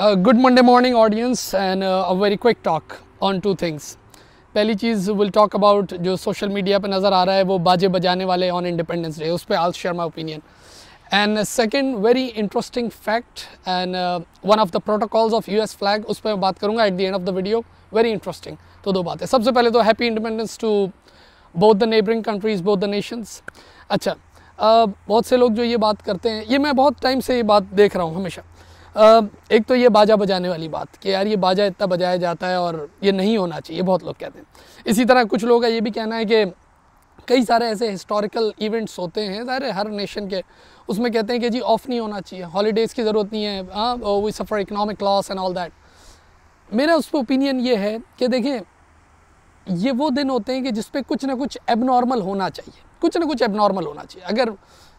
good Monday morning audience and a very quick talk on two things पहली चीज़ will talk about जो social media पर नज़र आ रहा है वो बाजे बजाने वाले ऑन इंडिपेंडेंस डे उस पर I'll share my opinion and second very interesting fact and one of the protocols of U S flag उस पर मैं बात करूँगा at the end of the video very interesting तो दो बातें सबसे पहले तो happy independence to both the neighbouring countries both the nations अच्छा uh, बहुत से लोग जो ये बात करते हैं ये मैं बहुत टाइम से ये बात देख रहा हूँ हमेशा एक तो ये बाजा बजाने वाली बात कि यार ये बाजा इतना बजाया जाता है और ये नहीं होना चाहिए बहुत लोग कहते हैं इसी तरह कुछ लोगों का ये भी कहना है कि कई सारे ऐसे हिस्टोरिकल इवेंट्स होते हैं सारे हर नेशन के उसमें कहते हैं कि जी ऑफ़ नहीं होना चाहिए हॉलीडेज़ की ज़रूरत नहीं है हाँ we suffer economic loss and all that मेरा उस पर ओपिनियन ये है कि देखें ये वो दिन होते हैं कि जिसपे कुछ ना कुछ एबनॉर्मल होना चाहिए कुछ ना कुछ एबनॉर्मल होना चाहिए अगर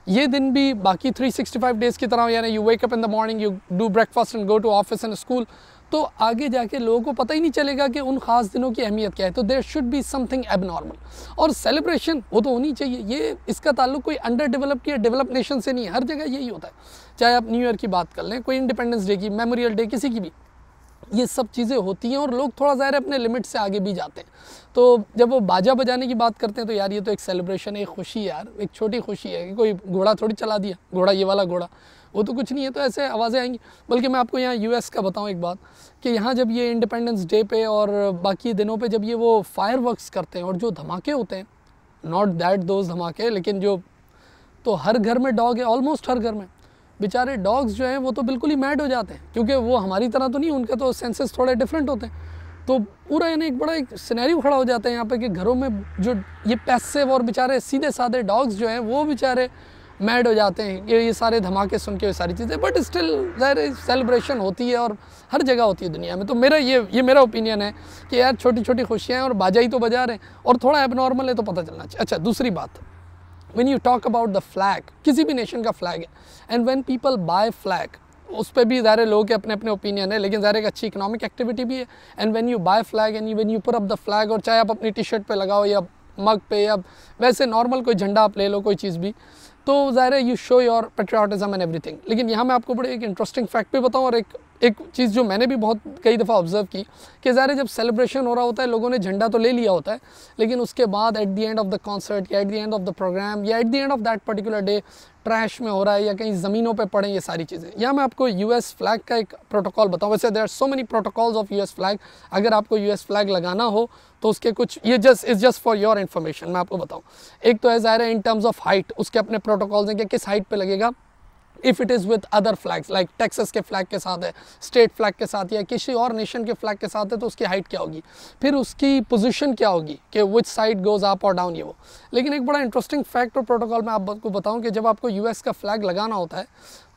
ये दिन भी बाकी 365 डेज़ की तरह यानी you wake up in the morning you do breakfast and go to office and school तो आगे जाके लोगों को पता ही नहीं चलेगा कि उन ख़ास दिनों की अहमियत क्या है तो there should be something abnormal और सेलिब्रेशन वो तो होनी चाहिए ये इसका ताल्लुक कोई अंडर डेवलप्ड या डेवलप नेशन से नहीं है हर जगह यही होता है चाहे आप न्यू ईयर की बात कर लें कोई इंडिपेंडेंस डे की मेमोरियल डे किसी की भी ये सब चीज़ें होती हैं और लोग थोड़ा ज़ाहिर अपने लिमिट से आगे भी जाते हैं तो जब वो बाजा बजाने की बात करते हैं तो यार ये तो एक सेलिब्रेशन है एक खुशी यार एक छोटी खुशी है कि कोई घोड़ा थोड़ी चला दिया घोड़ा ये वाला घोड़ा वो तो कुछ नहीं है तो ऐसे आवाज़ें आएंगी बल्कि मैं आपको यहाँ यूएस का बताऊँ एक बात कि यहाँ जब ये इंडिपेंडेंस डे पे और बाकी दिनों पे जब ये वो फायर करते हैं और जो धमाके होते हैं नॉट दैट दोज धमाके लेकिन जो तो हर घर में डॉग है ऑलमोस्ट हर घर में बेचारे डॉग्स जो हैं वो तो बिल्कुल ही मैड हो जाते हैं क्योंकि वो हमारी तरह तो नहीं उनके तो सेंसेस थोड़े डिफरेंट होते हैं तो पूरा यानी एक बड़ा एक सिनेरियो खड़ा हो जाता है यहाँ पे कि घरों में जो ये पैसे और बेचारे सीधे साधे डॉग्स जो हैं वो बेचारे मैड हो जाते हैं ये ये सारे धमाके सुन के ये सारी चीज़ें बट स्टिल ज़ाहिर सेलिब्रेशन होती है और हर जगह होती है दुनिया में तो मेरा ये ये मेरा ओपिनियन है कि यार छोटी छोटी खुशियाँ हैं और बाजा ही तो बजा रहे हैं और थोड़ा एबनॉर्मल नॉर्मल है तो पता चलना चाहिए अच्छा दूसरी बात when you talk about the flag किसी भी नेशन का फ्लैग है and when people buy flag उस पर भी ज़ाहिर लोग के अपने अपने ओपिनियन है लेकिन ज़ाहिर एक अच्छी इकनॉमिक एक्टिविटी भी है and when you buy flag and when you put up the flag और चाहे आप अपनी टी शर्ट पर लगाओ या मग पे या वैसे नॉर्मल कोई झंडा आप ले लो कोई चीज़ भी तो ज़ाहिर you show your patriotism and everything लेकिन यहाँ मैं आपको बड़े एक इंटरेस्टिंग फैक्ट भी बताऊँ और एक एक चीज़ जो मैंने भी बहुत कई दफ़ा ऑब्जर्व की कि ज़ाहिर जब सेलिब्रेशन हो रहा होता है लोगों ने झंडा तो ले लिया होता है लेकिन उसके बाद at the end of the concert या at the end of the programme या at the end of that particular day trash में हो रहा है या कहीं ज़मीनों पे पड़े ये सारी चीज़ें या मैं आपको एस फ्लैग का एक प्रोटोकॉल बताऊँ वैसे there are so many protocols of US flag अगर आपको एस फ्लैग लगाना हो तो उसके कुछ ये just is just for your information मैं आपको बताऊँ एक तो है ज़ाहिर इन टर्म्स ऑफ हाइट उसके अपने प्रोटोकॉल्स हैं कि किस हाइट पर लगेगा if it is with other flags like Texas के फ्लैग के साथ है स्टेट फ्लैग के साथ या किसी और नेशन के फ्लैग के साथ है तो उसकी हाइट क्या होगी फिर उसकी पोजिशन क्या होगी कि विच साइड गोज अप और डाउन ये वो लेकिन एक बड़ा इंटरेस्टिंग फैक्ट और प्रोटोकॉल मैं आपको बताऊँ कि जब आपको यू का फ्लैग लगाना होता है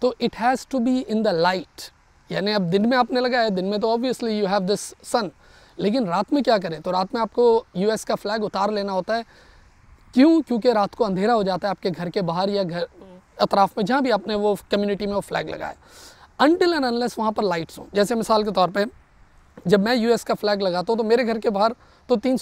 तो it has to be in the light यानी अब दिन में आपने लगाया दिन में तो obviously you have this sun लेकिन रात में क्या करें तो रात में आपको यूएस का फ्लैग उतार लेना होता है क्यों क्योंकि रात को अंधेरा हो जाता है आपके घर के बाहर या घर अतराफ़ में जहाँ भी आपने वो कम्युनिटी में वो फ्लैग लगाया अनटिल एंड अनलेस वहाँ पर लाइट्स हों जैसे मिसाल के तौर पर जब मैं यू का फ्लैग लगाता हूँ तो मेरे घर के बाहर तो तीन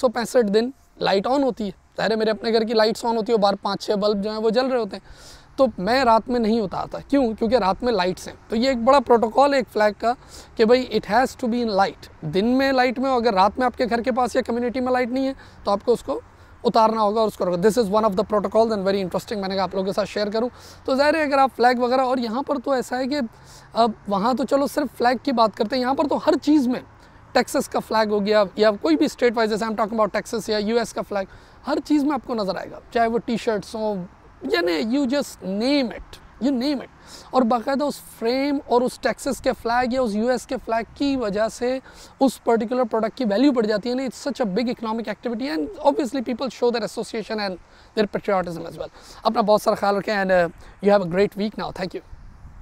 दिन लाइट ऑन होती है ज़ाहिर मेरे अपने घर की लाइट्स ऑन होती है बाहर पाँच छः बल्ब जो हैं वो जल रहे होते हैं तो मैं रात में नहीं उतारता क्यों क्योंकि रात में लाइट्स हैं तो ये एक बड़ा प्रोटोकॉल है एक फ्लैग का कि भाई it has to be in light दिन में लाइट में अगर रात में आपके घर के पास या कम्युनिटी में लाइट नहीं है तो आपको उसको उतारना होगा और उसको रखो this is one of the protocol and very interesting मैंने आप लोगों के साथ शेयर करूँ तो ज़ाहिर है अगर आप फ्लैग वगैरह और यहाँ पर तो ऐसा है कि अब वहाँ तो चलो सिर्फ फ्लैग की बात करते हैं यहाँ पर तो हर चीज़ में टेक्सस का फ्लैग हो गया या कोई भी स्टेट वाइज जैसे हम टॉक अबाउट टेक्सस या यूएस का फ्लैग हर चीज़ में आपको नज़र आएगा चाहे वो टी शर्ट्स हो यानी you just name it you name it और बाकायदा उस फ्रेम और उस टैक्सेस के फ्लैग या उस यूएस के फ्लैग की वजह से उस पर्टिकुलर प्रोडक्ट की वैल्यू बढ़ जाती है ना it's such a big economic activity and obviously people show their association and their patriotism as well अपना बहुत सारा ख्याल रखें and you have a great week now thank you